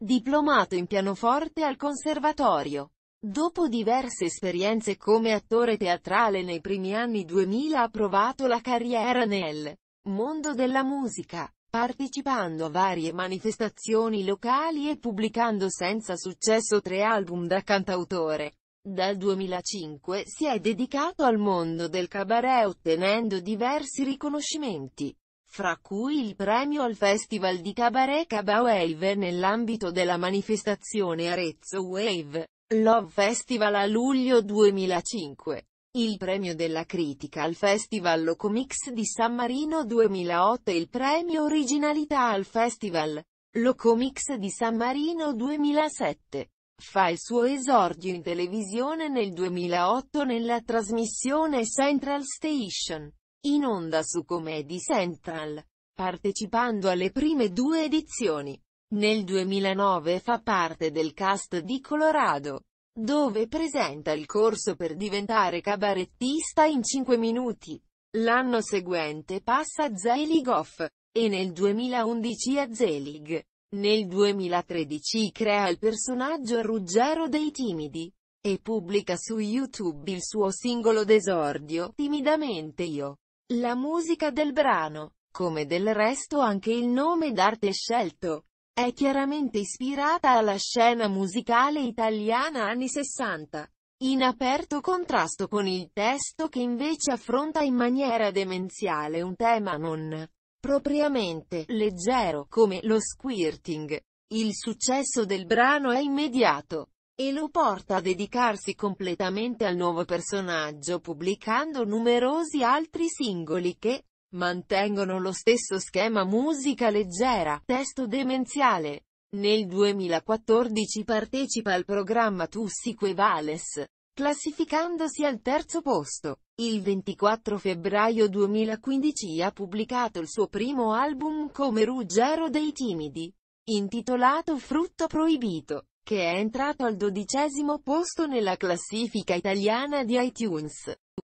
Diplomato in pianoforte al conservatorio. Dopo diverse esperienze come attore teatrale nei primi anni 2000 ha provato la carriera nel mondo della musica, partecipando a varie manifestazioni locali e pubblicando senza successo tre album da cantautore. Dal 2005 si è dedicato al mondo del cabaret ottenendo diversi riconoscimenti fra cui il premio al Festival di Cabaret Caba Wave nell'ambito della manifestazione Arezzo Wave, Love Festival a luglio 2005. Il premio della critica al Festival Locomix di San Marino 2008 e il premio Originalità al Festival Locomix di San Marino 2007. Fa il suo esordio in televisione nel 2008 nella trasmissione Central Station in onda su Comedy Central, partecipando alle prime due edizioni. Nel 2009 fa parte del cast di Colorado, dove presenta il corso per diventare cabarettista in 5 minuti. L'anno seguente passa a Zelig Off, e nel 2011 a Zelig. Nel 2013 crea il personaggio Ruggero dei Timidi, e pubblica su YouTube il suo singolo d'esordio, Timidamente io. La musica del brano, come del resto anche il nome d'arte scelto, è chiaramente ispirata alla scena musicale italiana anni 60, in aperto contrasto con il testo che invece affronta in maniera demenziale un tema non propriamente leggero come lo squirting. Il successo del brano è immediato, e lo porta a dedicarsi completamente al nuovo personaggio pubblicando numerosi altri singoli che mantengono lo stesso schema musica leggera, testo demenziale. Nel 2014 partecipa al programma Tu Sique Vales, classificandosi al terzo posto. Il 24 febbraio 2015 ha pubblicato il suo primo album come Ruggero dei Timidi, intitolato Frutto Proibito che è entrato al dodicesimo posto nella classifica italiana di iTunes.